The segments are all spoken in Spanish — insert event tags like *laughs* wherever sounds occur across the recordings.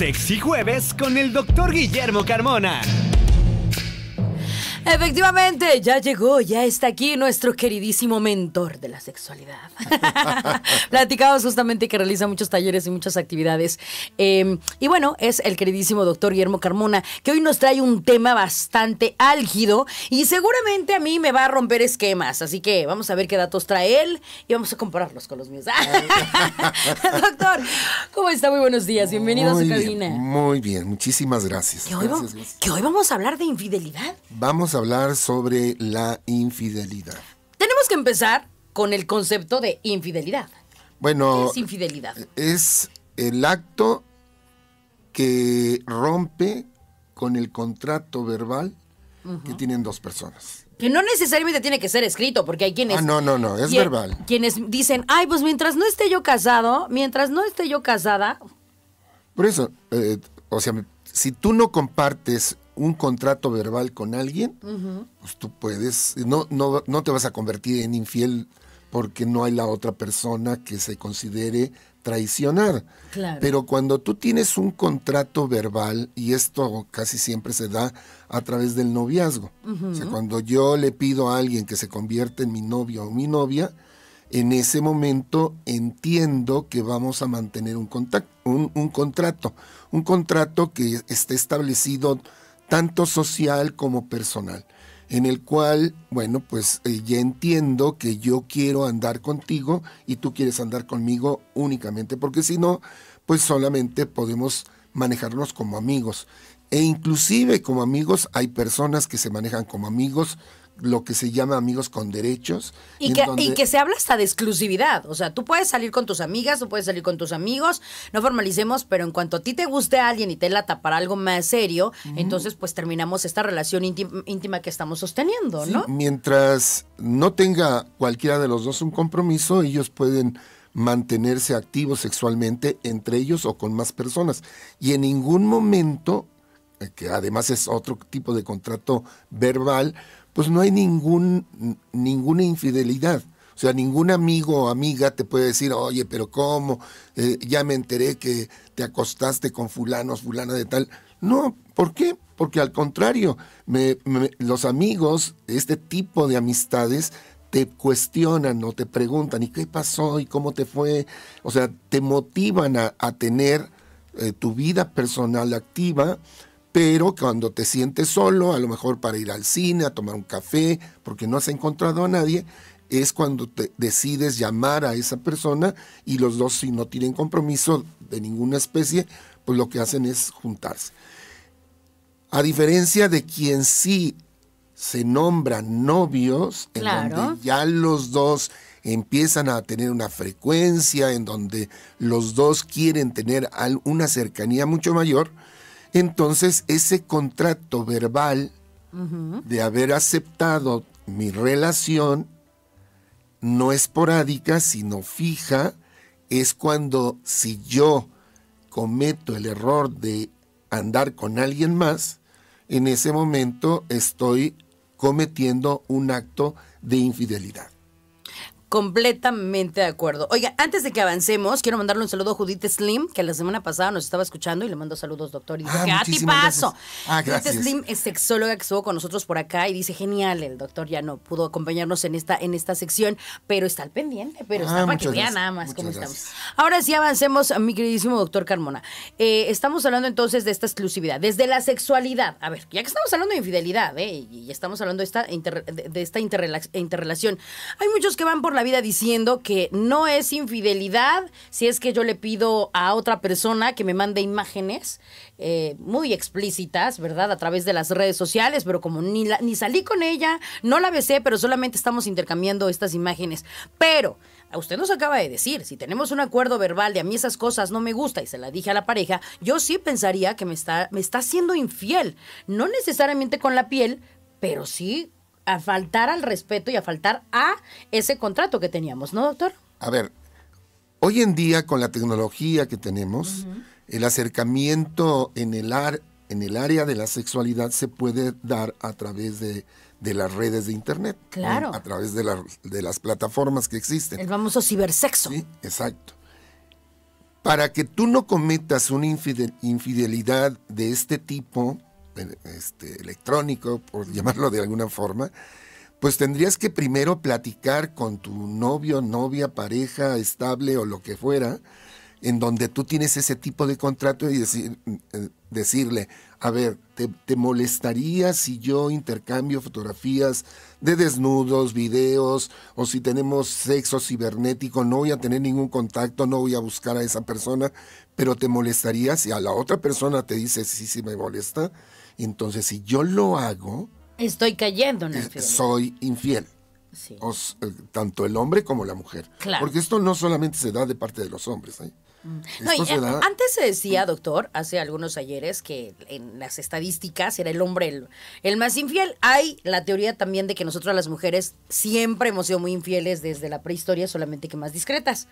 Sexy Jueves con el doctor Guillermo Carmona. Efectivamente, ya llegó, ya está aquí nuestro queridísimo mentor de la sexualidad. *laughs* Platicamos justamente que realiza muchos talleres y muchas actividades. Em, y bueno, es el queridísimo doctor Guillermo Carmona, que hoy nos trae un tema bastante álgido y seguramente a mí me va a romper esquemas. Así que vamos a ver qué datos trae él y vamos a compararlos con los míos. *laughs* doctor, ¿cómo está? Muy buenos días, bienvenido a su cabina. muy bien, muchísimas gracias. ¿Que hoy, vamos a hablar de infidelidad? Vamos a hablar sobre la infidelidad. Tenemos que empezar con el concepto de infidelidad. Bueno, ¿Qué es infidelidad. Es el acto que rompe con el contrato verbal que tienen dos personas. Que no necesariamente tiene que ser escrito, porque hay quienes... Ah, no, no, no, es verbal. Quienes dicen, ay, pues mientras no esté yo casado, mientras no esté yo casada... Por eso, eh, o sea, si tú no compartes un contrato verbal con alguien, pues tú puedes, no, no, no te vas a convertir en infiel porque no hay la otra persona que se considere traicionar. Pero cuando tú tienes un contrato verbal, y esto casi siempre se da a través del noviazgo, cuando yo le pido a alguien que se convierta en mi novio o mi novia, en ese momento entiendo que vamos a mantener un, contacto, un, un contrato, un contrato que esté establecido tanto social como personal, en el cual, bueno, pues eh, ya entiendo que yo quiero andar contigo y tú quieres andar conmigo únicamente, porque si no, pues solamente podemos manejarnos como amigos. E inclusive como amigos hay personas que se manejan como amigos lo que se llama amigos con derechos. Y que, que se habla hasta de exclusividad. O sea, tú puedes salir con tus amigas, tú puedes salir con tus amigos, no formalicemos, pero en cuanto a ti te guste a alguien y te lata para algo más serio, entonces pues terminamos esta relación íntima, que estamos sosteniendo, ¿no? Mientras no tenga cualquiera de los dos un compromiso, ellos pueden mantenerse activos sexualmente entre ellos o con más personas. Y en ningún momento, eh, que además es otro tipo de contrato verbal, pues no hay ningún, ninguna infidelidad. O sea, ningún amigo o amiga te puede decir, oye, pero ¿cómo? Eh, ya me enteré que te acostaste con fulano, fulana de tal. No, ¿por qué? Porque al contrario, me, los amigos, este tipo de amistades, te cuestionan o te preguntan, ¿y qué pasó? ¿Y cómo te fue? O sea, te motivan a, tener eh, tu vida personal activa, pero cuando te sientes solo, a lo mejor para ir al cine, a tomar un café, porque no has encontrado a nadie, es cuando decides llamar a esa persona y los dos si no tienen compromiso de ninguna especie, pues lo que hacen es juntarse. A diferencia de quien sí se nombran novios, en donde ya los dos empiezan a tener una frecuencia, en donde los dos quieren tener una cercanía mucho mayor, entonces ese contrato verbal de haber aceptado mi relación, no esporádica, sino fija, es cuando si yo cometo el error de andar con alguien más, en ese momento estoy cometiendo un acto de infidelidad. Completamente de acuerdo. Oiga, antes de que avancemos, quiero mandarle un saludo a Judith Slim, que la semana pasada nos estaba escuchando y le mando saludos, doctor. Y ah, ah, ti paso! Ah, Judith Slim es sexóloga que estuvo con nosotros por acá y dice, genial, el doctor ya no pudo acompañarnos en esta, en esta sección, pero está al pendiente, pero está que vea nada más cómo estamos. Ahora sí avancemos, mi queridísimo doctor Carmona. Eh, estamos hablando entonces de esta exclusividad, desde la sexualidad. A ver, ya que estamos hablando de infidelidad, eh, y estamos hablando de esta, de, esta interrelación, hay muchos que van por la vida diciendo que no es infidelidad si es que yo le pido a otra persona que me mande imágenes eh, muy explícitas, ¿verdad? A través de las redes sociales, pero como ni, ni salí con ella, no la besé, pero solamente estamos intercambiando estas imágenes. Pero... A usted nos acaba de decir, si tenemos un acuerdo verbal de a mí esas cosas no me gusta y se la dije a la pareja, yo sí pensaría que me está, me está siendo infiel. No necesariamente con la piel, pero sí a faltar al respeto y a faltar a ese contrato que teníamos, ¿no, doctor? A ver, hoy en día con la tecnología que tenemos, el acercamiento en el, en el área de la sexualidad se puede dar a través de, las redes de internet. Claro. A través de, las plataformas que existen. El famoso cibersexo. Sí, exacto. Para que tú no cometas una infidelidad de este tipo, este, electrónico, por llamarlo de alguna forma, pues tendrías que primero platicar con tu novio, novia, pareja, estable o lo que fuera, en donde tú tienes ese tipo de contrato y decir, eh, decirle, a ver, ¿te, ¿te, molestaría si yo intercambio fotografías de desnudos, videos, o si tenemos sexo cibernético, no voy a tener ningún contacto, no voy a buscar a esa persona, pero te molestaría si a la otra persona te dice, sí, sí me molesta? Entonces, si yo lo hago... Estoy cayendo en eh, Soy infiel. Eh, tanto el hombre como la mujer. Porque esto no solamente se da de parte de los hombres. ¿eh? Mm. Antes se decía, mm. doctor, hace algunos ayeres, que en las estadísticas era el hombre el, el, más infiel. Hay la teoría también de que nosotros las mujeres siempre hemos sido muy infieles desde la prehistoria, solamente que más discretas.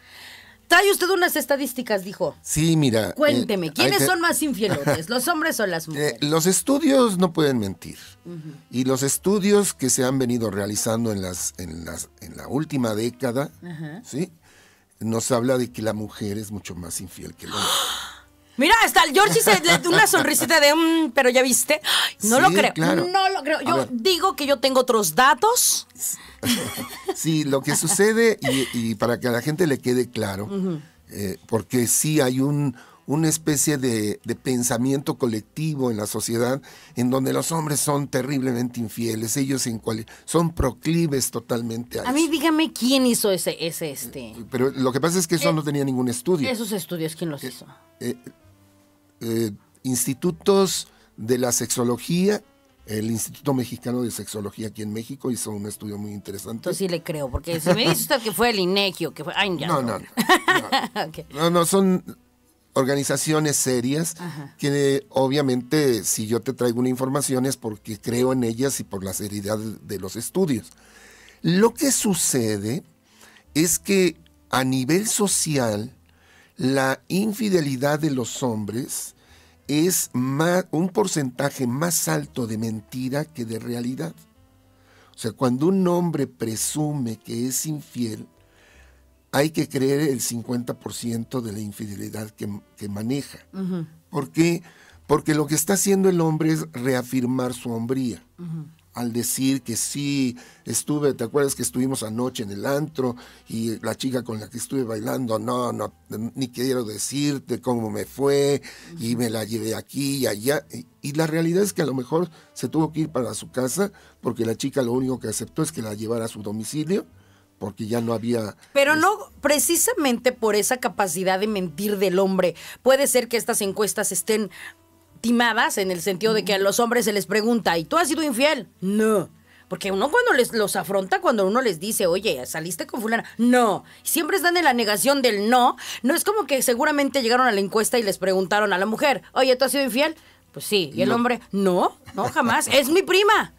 Trae usted unas estadísticas, dijo. Sí, mira. Eh, Cuénteme, ¿quiénes son más infieles? los hombres o las eh, mujeres? los estudios no pueden mentir. Y los estudios que se han venido realizando en, las, en, las, en la última década, ¿sí? Nos habla de que la mujer es mucho más infiel que el hombre. *gasps* *gasps* ¡Ah! Mira, hasta el y se le dio una sonrisita de, un, mm, pero ya viste. No lo creo. No lo creo. Yo digo que yo tengo otros datos. *laughs* sí, lo que sucede, y, para que a la gente le quede claro, eh, porque sí hay un, una especie de, pensamiento colectivo en la sociedad en donde los hombres son terriblemente infieles, ellos en son proclives totalmente a, a mí dígame quién hizo ese, este. Pero lo que pasa es que eso eh, no tenía ningún estudio. Esos estudios, ¿quién los eh, hizo? Eh, institutos de la sexología. El Instituto Mexicano de Sexología aquí en México hizo un estudio muy interesante. Yo sí le creo, porque se me dice que fue el INEGIO, que fue... Ay, ya no, no, no, *laughs* son organizaciones serias que obviamente si yo te traigo una información es porque creo en ellas y por la seriedad de los estudios. Lo que sucede es que a nivel social la infidelidad de los hombres es un porcentaje más alto de mentira que de realidad. O sea, cuando un hombre presume que es infiel, hay que creer el 50% de la infidelidad que, maneja. ¿Por qué? Porque lo que está haciendo el hombre es reafirmar su hombría al decir que sí, estuve, ¿te acuerdas que estuvimos anoche en el antro y la chica con la que estuve bailando, no, no, ni quiero decirte cómo me fue y me la llevé aquí y allá? Y la realidad es que a lo mejor se tuvo que ir para su casa porque la chica lo único que aceptó es que la llevara a su domicilio porque ya no había... Pero no precisamente por esa capacidad de mentir del hombre. Puede ser que estas encuestas estén timadas en el sentido de que a los hombres se les pregunta, ¿y tú has sido infiel? No. Porque uno cuando les los afronta, cuando uno les dice, oye, saliste con fulana, no. Siempre están en la negación del no. No es como que seguramente llegaron a la encuesta y les preguntaron a la mujer, oye, ¿tú has sido infiel? Pues sí. Y el hombre, no, no, jamás. *laughs* es mi prima.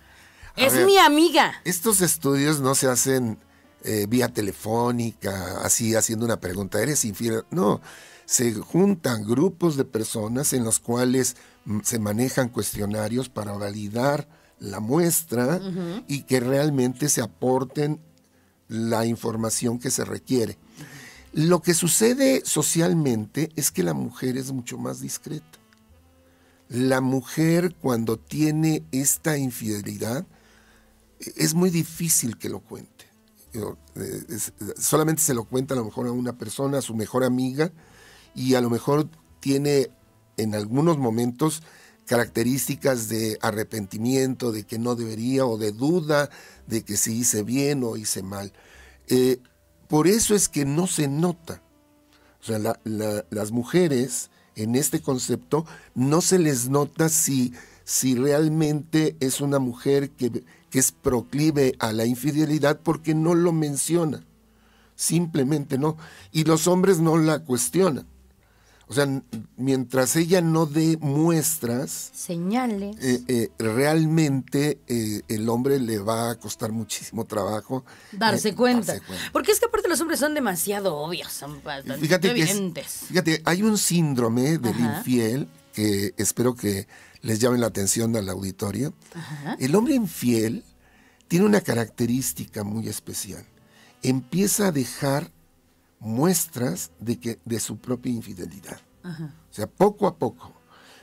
es mi amiga. Estos estudios no se hacen eh, vía telefónica, así haciendo una pregunta, ¿eres infiel? No se juntan grupos de personas en los cuales mm, se manejan cuestionarios para validar la muestra y que realmente se aporten la información que se requiere. Lo que sucede socialmente es que la mujer es mucho más discreta. La mujer cuando tiene esta infidelidad e-, es muy difícil que lo cuente. Eh, eh, solamente se lo cuenta a lo mejor a una persona, a su mejor amiga, y a lo mejor tiene en algunos momentos características de arrepentimiento, de que no debería o de duda de que si hice bien o hice mal. Eh, por eso es que no se nota. O sea, las mujeres en este concepto no se les nota si, si realmente es una mujer que, que es proclive a la infidelidad porque no lo menciona. Simplemente no. Y los hombres no la cuestionan. O sea, mientras ella no dé muestras, eh, eh, realmente eh, el hombre le va a costar muchísimo trabajo darse cuenta. Porque es que aparte los hombres son demasiado obvios, son fíjate evidentes. fíjate, hay un síndrome del infiel que espero que les llame la atención al auditorio. El hombre infiel tiene una característica muy especial. Empieza a dejar muestras de, que, de su propia infidelidad. O sea, poco a poco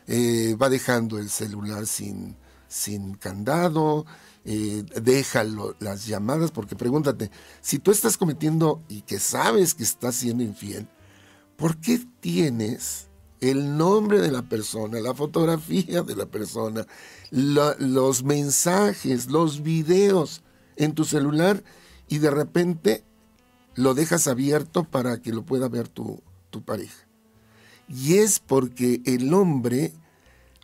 eh, va dejando el celular sin, sin candado, eh, deja las llamadas, porque pregúntate, si tú estás cometiendo y que sabes que estás siendo infiel, ¿por qué tienes el nombre de la persona, la fotografía de la persona, los mensajes, los videos en tu celular y de repente lo dejas abierto para que lo pueda ver tu, pareja. Y es porque el hombre,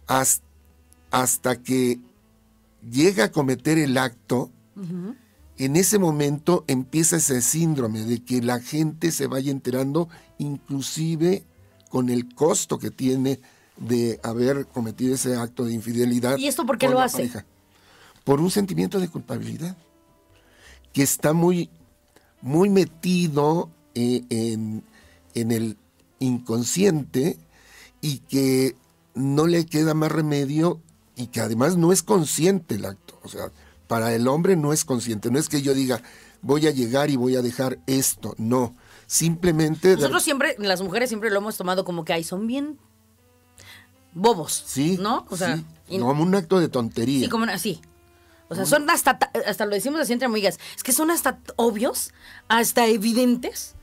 hasta, que llega a cometer el acto, en ese momento empieza ese síndrome de que la gente se vaya enterando, inclusive con el costo que tiene de haber cometido ese acto de infidelidad. ¿Y esto por qué lo hace? Por un sentimiento de culpabilidad que está muy muy metido eh, en, el inconsciente y que no le queda más remedio y que además no es consciente el acto. O sea, para el hombre no es consciente. No es que yo diga, voy a llegar y voy a dejar esto. No. Simplemente. Nosotros siempre, las mujeres siempre lo hemos tomado como que, ay, son bien bobos. Sí. ¿No? O sea. Como un acto de tontería. Sí, como así o sea, son hasta, hasta lo decimos así entre amigas, es que son hasta obvios, hasta evidentes.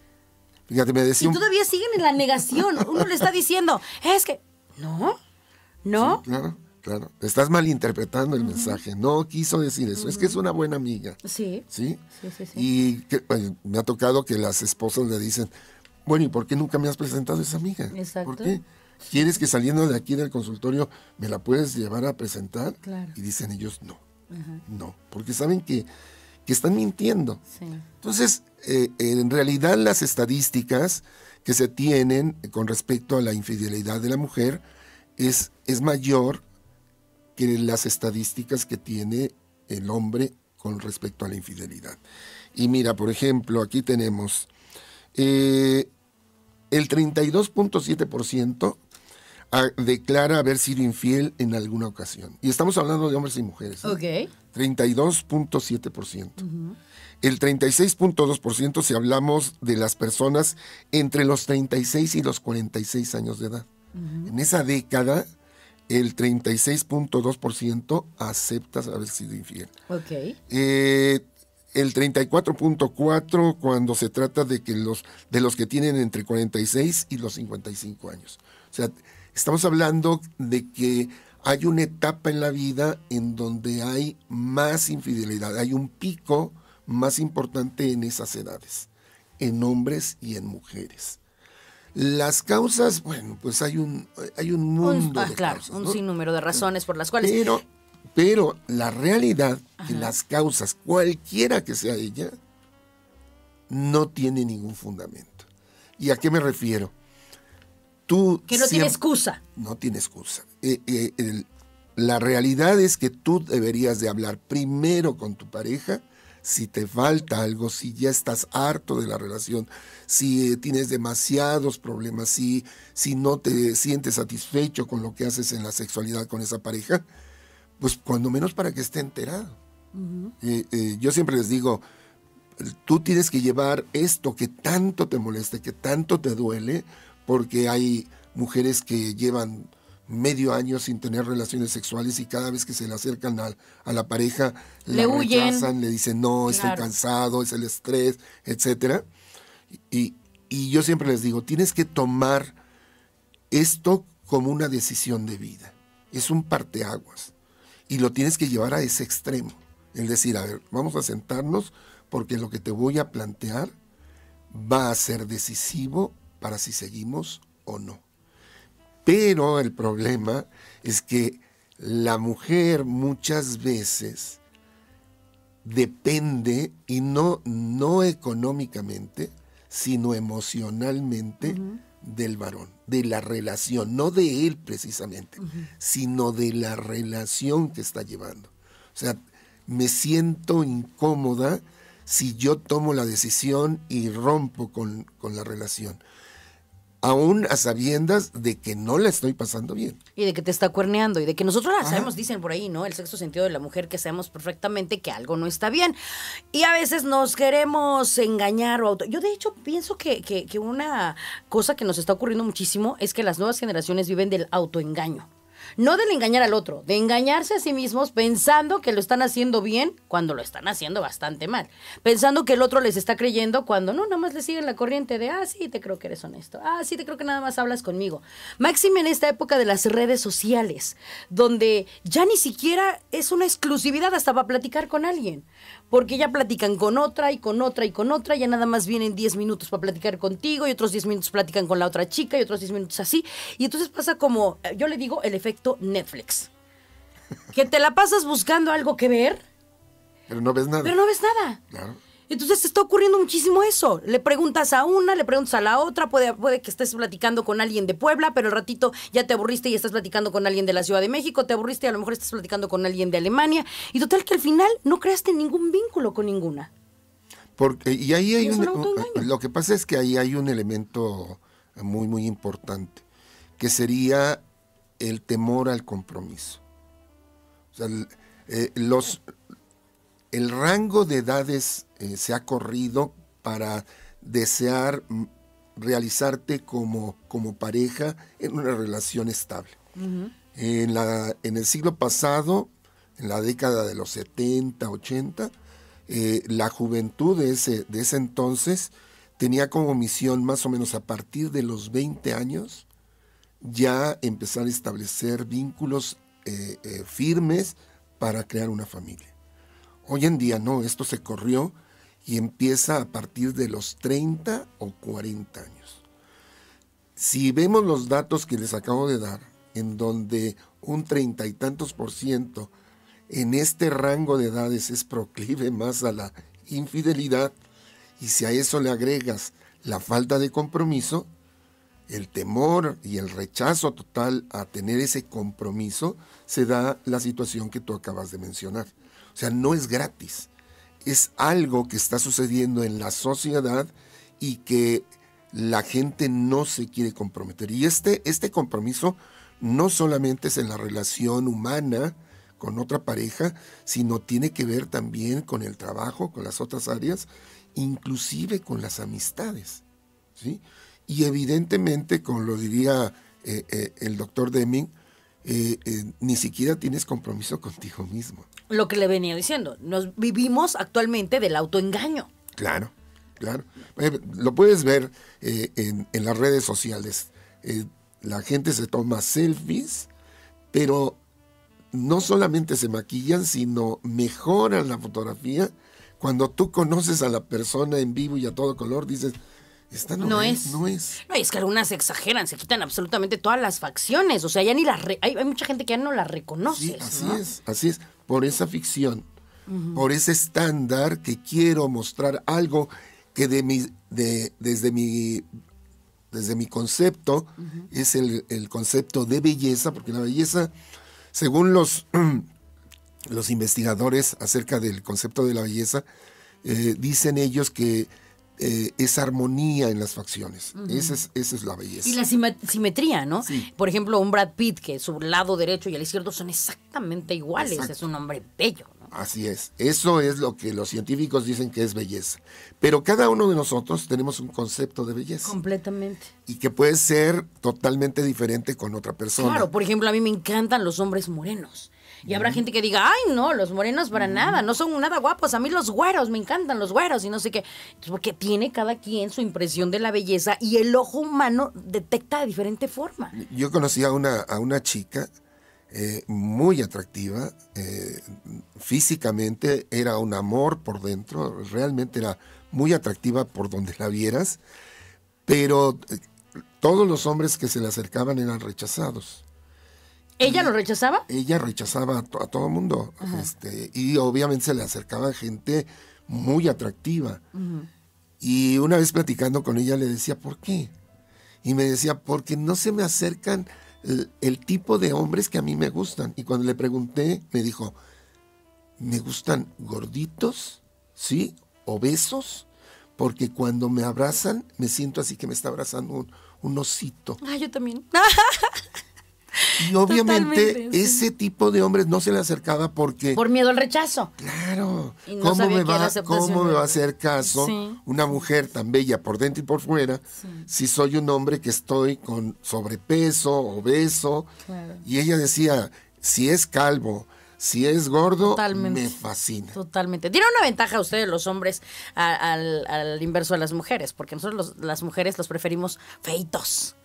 Fíjate, me decía. Y todavía siguen en la negación. Uno le está diciendo, es que. No, no. claro, claro. Estás malinterpretando el mensaje. No quiso decir eso. Es que es una buena amiga. Sí. Sí, sí, sí. Y me ha tocado que las esposas le dicen, bueno, ¿y por qué nunca me has presentado a esa amiga? Exacto. ¿Por qué? ¿Quieres que saliendo de aquí del consultorio me la puedes llevar a presentar? Claro. Y dicen ellos, no. No, porque saben que, están mintiendo. Entonces, eh, en realidad las estadísticas que se tienen con respecto a la infidelidad de la mujer es, es mayor que las estadísticas que tiene el hombre con respecto a la infidelidad. Y mira, por ejemplo, aquí tenemos eh, el 32.7% declara haber sido infiel en alguna ocasión. Y estamos hablando de hombres y mujeres. ¿eh? Ok. 32.7%. El 36.2% si hablamos de las personas entre los 36 y los 46 años de edad. En esa década, el 36.2% acepta haber sido infiel. Ok. Eh, el 34.4 cuando se trata de que los de los que tienen entre 46 y los 55 años. O sea, Estamos hablando de que hay una etapa en la vida en donde hay más infidelidad, hay un pico más importante en esas edades, en hombres y en mujeres. Las causas, bueno, pues hay un, hay un mundo. de ah, un sinnúmero de razones por las cuales. Pero, la realidad, de las causas, cualquiera que sea ella, no tiene ningún fundamento. ¿Y a qué me refiero? tú... Que no tiene excusa. No tiene excusa. Eh, eh, la realidad es que tú deberías de hablar primero con tu pareja si te falta algo, si ya estás harto de la relación, si eh, tienes demasiados problemas, si, si no te sientes satisfecho con lo que haces en la sexualidad con esa pareja, pues cuando menos para que esté enterado. yo siempre les digo, tú tienes que llevar esto que tanto te molesta, que tanto te duele, porque hay mujeres que llevan medio año sin tener relaciones sexuales y cada vez que se le acercan a, la pareja le rechazan, le dicen no, estoy cansado, es el estrés, etcétera. Y, y yo siempre les digo, tienes que tomar esto como una decisión de vida. Es un parteaguas. Y lo tienes que llevar a ese extremo. Es decir, a ver, vamos a sentarnos porque lo que te voy a plantear va a ser decisivo para si seguimos o no. Pero el problema es que la mujer muchas veces depende, y no, no económicamente, sino emocionalmente, del varón, de la relación, no de él precisamente, sino de la relación que está llevando. O sea, me siento incómoda si yo tomo la decisión y rompo con la relación aún a sabiendas de que no la estoy pasando bien. Y de que te está cuerneando, y de que nosotros la sabemos, dicen por ahí, ¿no? El sexto sentido de la mujer, que sabemos perfectamente que algo no está bien. Y a veces nos queremos engañar o auto... Yo de hecho pienso que, que, que una cosa que nos está ocurriendo muchísimo es que las nuevas generaciones viven del autoengaño no del engañar al otro, de engañarse a sí mismos pensando que lo están haciendo bien cuando lo están haciendo bastante mal, pensando que el otro les está creyendo cuando no, nada más le siguen la corriente de, ah, sí, te creo que eres honesto, ah, sí, te creo que nada más hablas conmigo. Máxime en esta época de las redes sociales, donde ya ni siquiera es una exclusividad hasta para platicar con alguien porque ya platican con otra y con otra y con otra, ya nada más vienen 10 minutos para platicar contigo y otros 10 minutos platican con la otra chica y otros 10 minutos así. Y entonces pasa como, eh, yo le digo, el efecto Netflix. Que te la pasas buscando algo que ver. Pero no ves nada. Pero no ves nada. Claro. Entonces está ocurriendo muchísimo eso. Le preguntas a una, le preguntas a la otra, puede, puede que estés platicando con alguien de Puebla, pero el ratito ya te aburriste y estás platicando con alguien de la Ciudad de México, te aburriste y a lo mejor estás platicando con alguien de Alemania. Y total que al final no creaste ningún vínculo con ninguna. Porque, y ahí hay un, eh, lo que pasa es que ahí hay un elemento muy, muy importante, que sería el temor al compromiso. O sea, eh, los, el rango de edades eh, se ha corrido para desear realizarte como, como pareja en una relación estable. en, el siglo pasado, en la década de los 70, 80, eh, la juventud de ese, entonces tenía como misión más o menos a partir de los 20 años ya empezar a establecer vínculos eh, firmes para crear una familia. Hoy en día no, esto se corrió y empieza a partir de los 30 o 40 años. Si vemos los datos que les acabo de dar, en donde un treinta y tantos por ciento en este rango de edades es proclive más a la infidelidad, y si a eso le agregas la falta de compromiso, el temor y el rechazo total a tener ese compromiso, se da la situación que tú acabas de mencionar. O sea, no es gratis. Es algo que está sucediendo en la sociedad y que la gente no se quiere comprometer. Y este, este compromiso no solamente es en la relación humana con otra pareja, sino tiene que ver también con el trabajo, con las otras áreas, inclusive con las amistades. Y evidentemente, como lo diría eh, eh, el doctor Deming, eh, ni siquiera tienes compromiso contigo mismo lo que le venía diciendo, nos vivimos actualmente del autoengaño. Claro, claro. Eh, lo puedes ver eh, en, las redes sociales. Eh, la gente se toma selfies, pero no solamente se maquillan, sino mejoran la fotografía. Cuando tú conoces a la persona en vivo y a todo color, dices, esta no, es, es, No es. No, que algunas exageran, se quitan absolutamente todas las facciones. O sea, ya ni las. hay, hay, mucha gente que ya no las reconoce. así es, así es por esa ficción, por ese estándar que quiero mostrar algo que de de, desde, mi, desde mi concepto es el, concepto de belleza, porque la belleza, según los, *clears throat* los investigadores acerca del concepto de la belleza, eh, dicen ellos que eh, esa armonía en las facciones. esa, es, la belleza. Y la simetría, ¿no? Por ejemplo, un Brad Pitt, que su lado derecho y el izquierdo son exactamente iguales. Es un hombre bello. Así es. Eso es lo que los científicos dicen que es belleza. Pero cada uno de nosotros tenemos un concepto de belleza. Completamente. Y que puede ser totalmente diferente con otra persona. Claro, por ejemplo, a mí me encantan los hombres morenos y habrá gente que diga, ay, no, los morenos para nada, no son nada guapos, a mí los güeros, me encantan los güeros y no sé qué. porque tiene cada quien su impresión de la belleza y el ojo humano detecta de diferente forma. Yo conocí a una, a una chica eh, muy atractiva, eh, físicamente era un amor por dentro, realmente era muy atractiva por donde la vieras, pero eh, todos los hombres que se le acercaban eran rechazados. ¿Ella lo rechazaba? Ella rechazaba a, todo el todo mundo. Este, y obviamente se le acercaba gente muy atractiva. Y una vez platicando con ella le decía, ¿por qué? Y me decía, porque no se me acercan el, tipo de hombres que a mí me gustan. Y cuando le pregunté, me dijo, me gustan gorditos, ¿sí? Obesos, porque cuando me abrazan, me siento así que me está abrazando un, un osito. Ah, yo también. *laughs* *laughs* Y obviamente ese tipo de hombres no se le acercaba porque... Por miedo al rechazo. Claro. ¿Cómo, me va, ¿Cómo me va a hacer caso una mujer tan bella por dentro y por fuera si soy un hombre que estoy con sobrepeso, obeso? Y ella decía, si es calvo, si es gordo, me fascina. Totalmente. Tiene una ventaja a ustedes, los hombres, al, inverso de las mujeres, porque nosotros las mujeres los preferimos feitos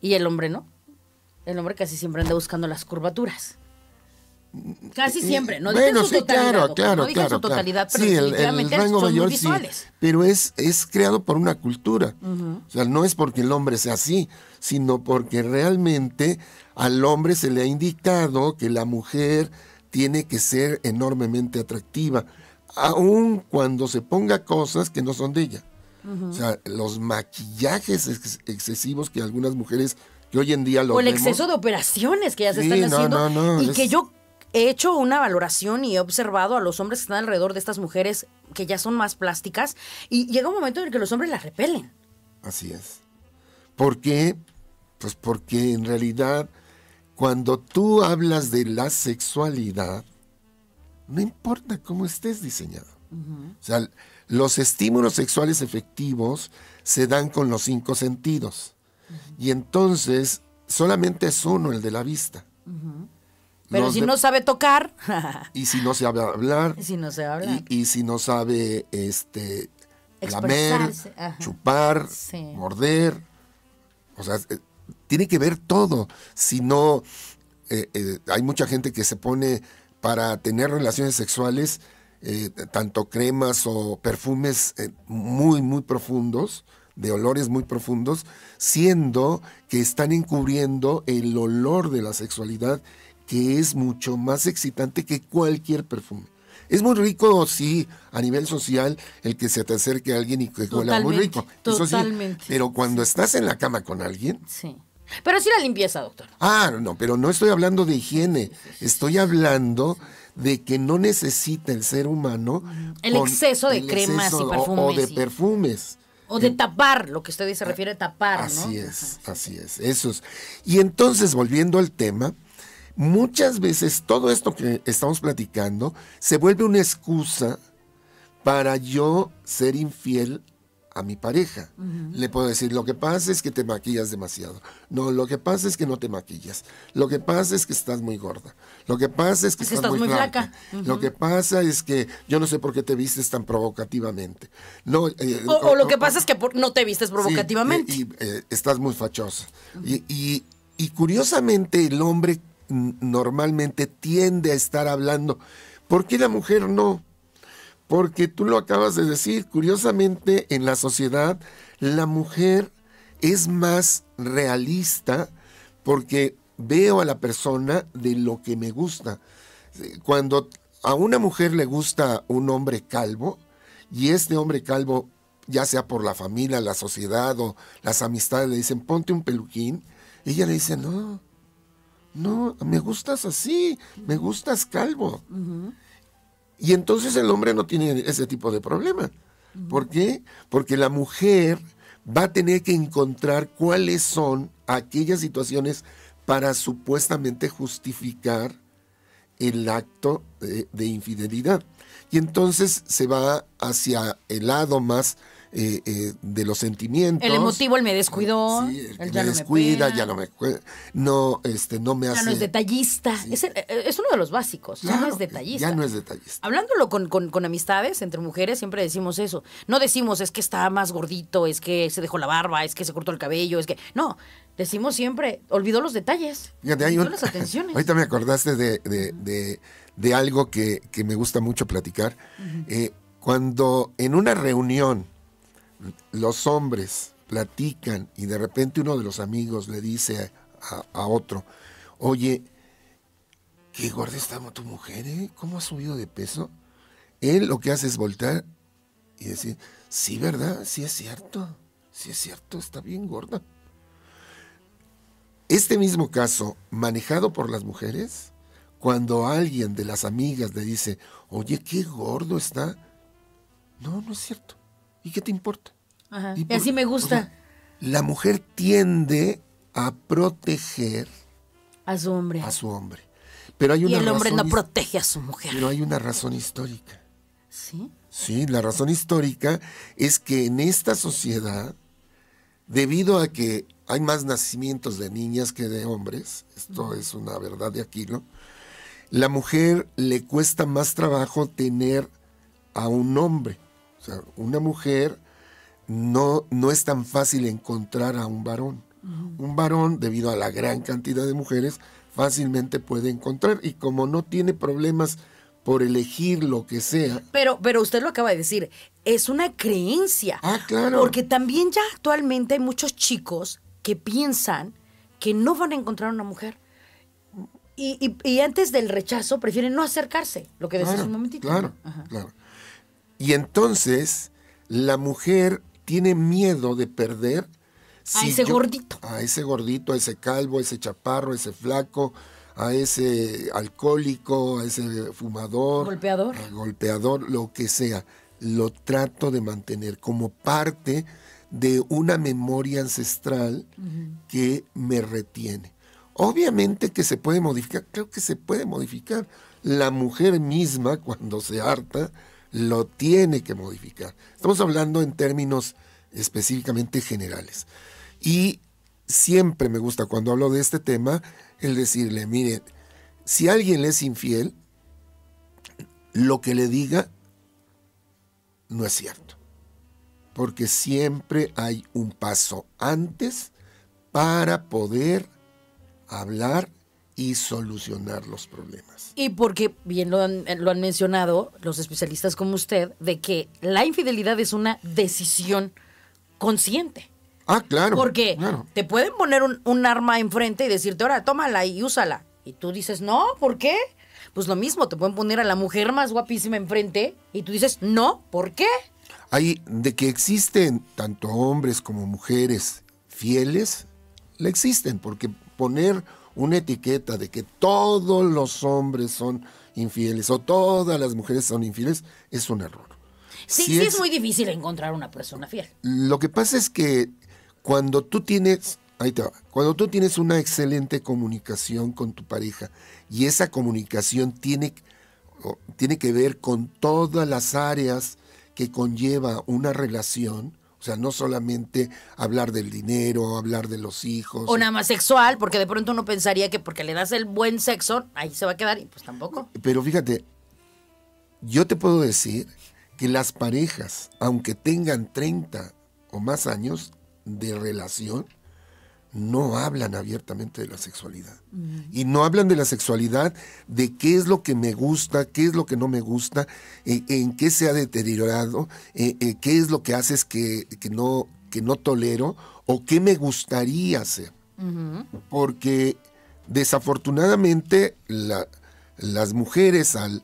y el hombre no. El hombre casi siempre anda buscando las curvaturas. Casi eh, siempre, no bueno, su totalidad. su totalidad, pero pero es, creado por una cultura. O sea, no es porque el hombre sea así, sino porque realmente al hombre se le ha indicado que la mujer tiene que ser enormemente atractiva, aun cuando se ponga cosas que no son de ella. O sea, los maquillajes excesivos que algunas mujeres que hoy en día O el exceso de operaciones que ya se están haciendo. y que yo he hecho una valoración y he observado a los hombres que están alrededor de estas mujeres que ya son más plásticas y llega un momento en el que los hombres las repelen. Así es. ¿Por qué? Pues porque en realidad cuando tú hablas de la sexualidad, no importa cómo estés diseñado. O sea, los estímulos sexuales efectivos se dan con los cinco sentidos. Y entonces solamente es uno el de la vista. Pero si no sabe tocar. *laughs* y si no sabe hablar. Y *laughs* si no sabe hablar. Y, si no sabe este, lamer, chupar, morder. O sea, eh, tiene que ver todo. Si no, eh, eh, hay mucha gente que se pone para tener relaciones sexuales, tanto cremas o perfumes muy, muy profundos, de olores muy profundos, siendo que están encubriendo el olor de la sexualidad que es mucho más excitante que cualquier perfume. Es muy rico, sí, a nivel social, el que se te acerque a alguien y que huela muy rico. totalmente. pero cuando estás en la cama con alguien. Sí. Pero sí la limpieza, doctor. Ah, no, pero no estoy hablando de higiene. Estoy hablando de que no necesita el ser humano. El exceso de cremas y perfumes. O, de perfumes. O de tapar, lo que usted se ah, refiere a tapar, Así es, así es, eso es. Y entonces, volviendo al tema, muchas veces todo esto que estamos platicando se vuelve una excusa para yo ser infiel a mi pareja. Le puedo decir, lo que pasa es que te maquillas demasiado. No, lo que pasa es que no te maquillas. Lo que pasa es que estás muy gorda. Lo que pasa es que, estás, muy flaca. Lo que pasa es que yo no sé por qué te vistes tan provocativamente. No, eh, o, lo que pasa es que no te vistes provocativamente. Eh, estás muy fachosa. y curiosamente el hombre normalmente tiende a estar hablando. ¿Por qué la mujer no? porque tú lo acabas de decir, curiosamente en la sociedad la mujer es más realista porque veo a la persona de lo que me gusta. Cuando a una mujer le gusta un hombre calvo y este hombre calvo, ya sea por la familia, la sociedad o las amistades, le dicen, ponte un peluquín, ella le dice, no, no, me gustas así, me gustas calvo. Y entonces el hombre no tiene ese tipo de problema. ¿Por qué? Porque la mujer va a tener que encontrar cuáles son aquellas situaciones para supuestamente justificar el acto de, infidelidad. Y entonces se va hacia el lado más eh, eh, de los sentimientos. El emotivo, el me descuidó. Sí, me no descuida, ya no me no, este, no me hace. Ya no es detallista. Eh, es, uno de los básicos. ya no es detallista. Ya no es detallista. Hablándolo con, amistades entre mujeres, siempre decimos eso. No decimos es que está más gordito, es que se dejó la barba, es que se cortó el cabello, es que. No. Decimos siempre, olvidó los detalles. olvidó las atenciones. *laughs* Ahorita me acordaste de, algo que, me gusta mucho platicar. cuando en una reunión los hombres platican y de repente uno de los amigos le dice a, otro, oye, qué gorda está tu mujer, eh? ¿Cómo ha subido de peso? Él lo que hace es voltar y decir, sí, ¿verdad? Sí es cierto, sí es cierto, está bien gorda. Este mismo caso, manejado por las mujeres, cuando alguien de las amigas le dice, oye, qué gordo está, no, no es cierto. ¿Y qué te importa? Y, así me gusta. la mujer tiende a proteger a su hombre. A su hombre. Pero hay una y el hombre no protege a su mujer. Pero hay una razón histórica. Sí. Sí, la razón histórica es que en esta sociedad, debido a que hay más nacimientos de niñas que de hombres, esto es una verdad de ¿no? la mujer le cuesta más trabajo tener a un hombre. O sea, una mujer no, no es tan fácil encontrar a un varón. Un varón, debido a la gran cantidad de mujeres, fácilmente puede encontrar. Y como no tiene problemas por elegir lo que sea. Pero, pero usted lo acaba de decir, es una creencia. Ah, claro. Porque también ya actualmente hay muchos chicos que piensan que no van a encontrar una mujer. Y, y, antes del rechazo prefieren no acercarse, lo que decía un momentito. Claro, claro. Y entonces la mujer tiene miedo de perder a ese gordito. A ese gordito, a ese calvo, a ese chaparro, a ese flaco, a ese alcohólico, a ese fumador. Golpeador. golpeador, lo que sea. Lo trato de mantener como parte de una memoria ancestral que me retiene. Obviamente que se puede modificar, creo que se puede modificar. La mujer misma, cuando se harta, lo tiene que modificar. Estamos hablando en términos específicamente generales. Y siempre me gusta cuando hablo de este tema el decirle, miren, si alguien le es infiel, lo que le diga no es cierto. Porque siempre hay un paso antes para poder hablar y solucionar los problemas. Y porque, bien lo han, mencionado los especialistas como usted, de que la infidelidad es una decisión consciente. Ah, claro. Porque te pueden poner un, arma enfrente y decirte, ahora tómala y úsala. Y tú dices, no, ¿por qué? Pues lo mismo, te pueden poner a la mujer más guapísima enfrente y tú dices, no, ¿por qué? ahí de que existen tanto hombres como mujeres fieles, le existen, porque poner una etiqueta de que todos los hombres son infieles o todas las mujeres son infieles es un error. Sí, sí es, muy difícil encontrar una persona fiel. Lo que pasa es que cuando tú tienes, ahí te va, cuando tú tienes una excelente comunicación con tu pareja y esa comunicación tiene, tiene que ver con todas las áreas que conlleva una relación, o sea, no solamente hablar del dinero, hablar de los hijos. O nada más sexual, porque de pronto uno pensaría que porque le das el buen sexo, ahí se va a quedar y pues tampoco. Pero fíjate, yo te puedo decir que las parejas, aunque tengan 30 o más años de relación, no hablan abiertamente de la sexualidad. Y no hablan de la sexualidad, de qué es lo que me gusta, qué es lo que no me gusta, eh, en qué se ha deteriorado, eh, eh, qué es lo que haces que, no, que no tolero o qué me gustaría hacer. Porque desafortunadamente las mujeres al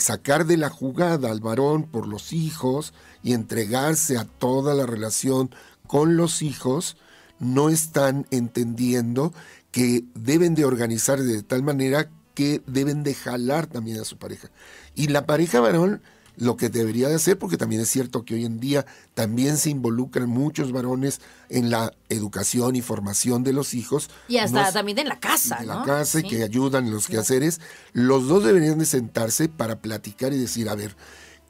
sacar de la jugada al varón por los hijos y entregarse a toda la relación con los hijos, no están entendiendo que deben de organizar de tal manera que deben de jalar también a su pareja. Y la pareja varón lo que debería de hacer, porque también es cierto que hoy en día también se involucran muchos varones en la educación y formación de los hijos. Y hasta también en la casa. En la casa y que ayudan en los quehaceres. Los dos deberían de sentarse para platicar y decir, a ver,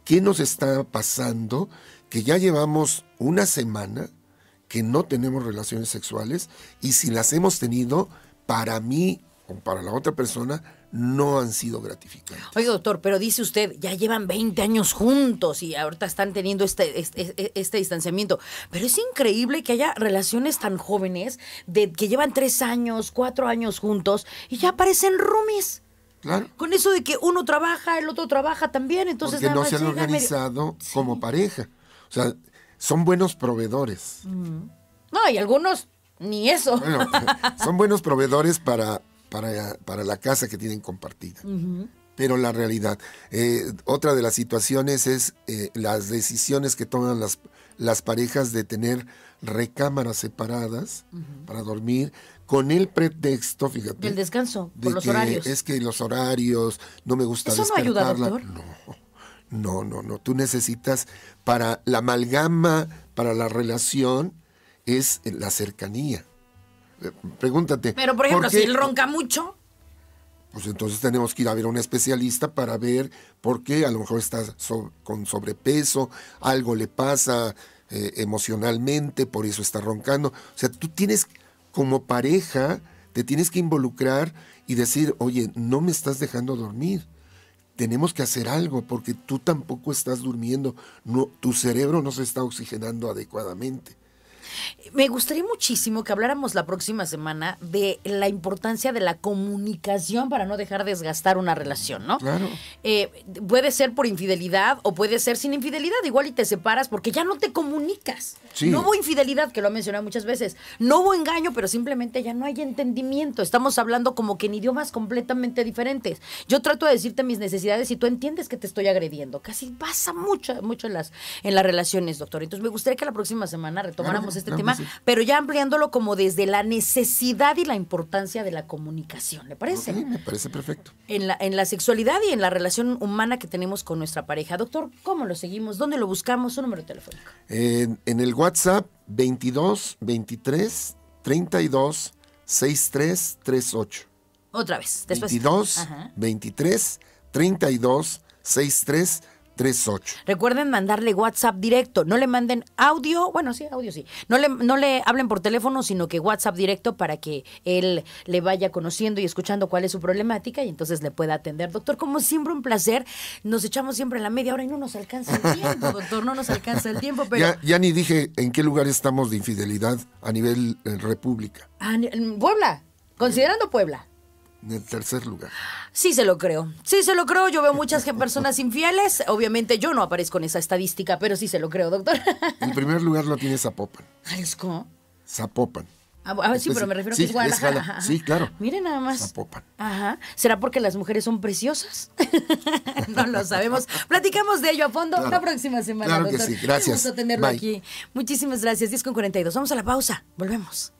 ¿qué nos está pasando? Que ya llevamos una semana que no tenemos relaciones sexuales y si las hemos tenido, para mí o para la otra persona, no han sido gratificantes. Oye, doctor, pero dice usted, ya llevan 20 años juntos y ahorita están teniendo este, este, e, e, este, distanciamiento. Pero es increíble que haya relaciones tan jóvenes de que llevan tres años, cuatro años juntos y ya aparecen roomies. Claro. Con eso de que uno trabaja, el otro trabaja también, entonces... Porque no se han organizado como pareja. O sea, son buenos proveedores. Mm. No, y algunos ni eso. *laughs* son buenos proveedores para, para, para, la casa que tienen compartida. Pero la realidad, eh, otra de las situaciones es eh, las decisiones que toman las, las parejas de tener recámaras separadas para dormir con el pretexto, fíjate. Del descanso, los horarios. Es que los horarios, no me gusta ¿Eso No. No, no, no. Tú necesitas para la amalgama, para la relación, es la cercanía. Eh, pregúntate. Pero, por ejemplo, si él ronca mucho. Pues entonces tenemos que ir a ver a un especialista para ver por qué a lo mejor está con sobrepeso, algo le pasa eh, emocionalmente, por eso está roncando. O sea, tú tienes como pareja, te tienes que involucrar y decir, oye, no me estás dejando dormir tenemos que hacer algo porque tú tampoco estás durmiendo, no, tu cerebro no se está oxigenando adecuadamente. Me gustaría muchísimo que habláramos la próxima semana de la importancia de la comunicación para no dejar desgastar una relación, ¿no? Claro. Eh, puede ser por infidelidad o puede ser sin infidelidad, igual y te separas porque ya no te comunicas. No hubo infidelidad, que lo he mencionado muchas veces, no hubo engaño, pero simplemente ya no hay entendimiento. Estamos hablando como que en idiomas completamente diferentes. Yo trato de decirte mis necesidades y tú entiendes que te estoy agrediendo. Casi pasa mucho, en las, en las relaciones, doctor. Entonces me gustaría que la próxima semana retomáramos este tema, pero ya ampliándolo como desde la necesidad y la importancia de la comunicación, ¿le parece? Sí, me parece perfecto. En la, en la sexualidad y en la relación humana que tenemos con nuestra pareja. Doctor, ¿cómo lo seguimos? ¿Dónde lo buscamos? Su número telefónico. En, el WhatsApp 22 23 32 63 38. Otra vez, después. 22 23 32 63 38. Recuerden mandarle WhatsApp directo, no le manden audio, bueno, sí, audio sí. No le, no le hablen por teléfono, sino que WhatsApp directo para que él le vaya conociendo y escuchando cuál es su problemática y entonces le pueda atender. Doctor, como siempre, un placer. Nos echamos siempre en la media hora y no nos alcanza el tiempo, *laughs* doctor, no nos alcanza el tiempo, pero... Ya, ni dije en qué lugar estamos de infidelidad a nivel eh, república. Ah, Puebla, considerando Puebla. En el tercer lugar. Sí se lo creo. Sí se lo creo. Yo veo muchas personas infieles. Obviamente yo no aparezco en esa estadística, pero sí se lo creo, doctor. *laughs* en primer lugar lo tiene Zapopan. cómo? Zapopan. Ah, ah, sí, pero me refiero a que es Guadalajara. Sí, claro. Miren nada más. Zapopan. Ajá. ¿Será porque las mujeres son preciosas? *laughs* no lo sabemos. Platicamos de ello a fondo la próxima semana, claro sí. Gracias. Un gusto tenerlo aquí. Muchísimas gracias. 10 con 42. Vamos a la pausa. Volvemos.